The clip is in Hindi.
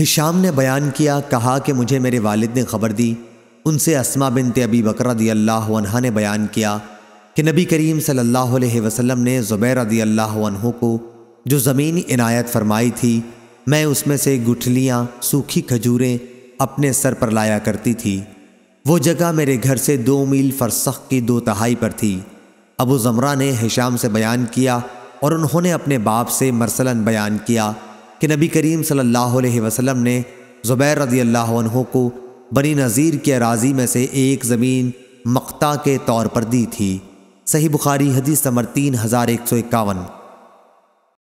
हिशाम ने बयान किया कहा कि मुझे मेरे वालिद ने खबर दी उनसे असमा बिनते अबी बकर रदी अल्लाह ने बयान किया कि नबी करीम सल्लल्लाहु अलैहि वसल्लम ने ज़ुबैर रदी अल्लाह को जो ज़मीन इनायत फरमाई थी मैं उसमें से गुठलियाँ सूखी खजूरें अपने सर पर लाया करती थी वो जगह मेरे घर से दो मील फरसख की दो तहाई पर थी अबू ज़मरा ने हिशाम से बयान किया और उन्होंने अपने बाप से मरसलन बयान किया कि नबी करीम सल्लल्लाहु अलैहि वसल्लम ने ज़ुबैर रज़ी अल्लाह को बनी नज़ीर की अराजी में से एक ज़मीन मक्ता के तौर पर दी थी सही बुखारी हदीस नंबर तीन हज़ार एक सौ इक्यावन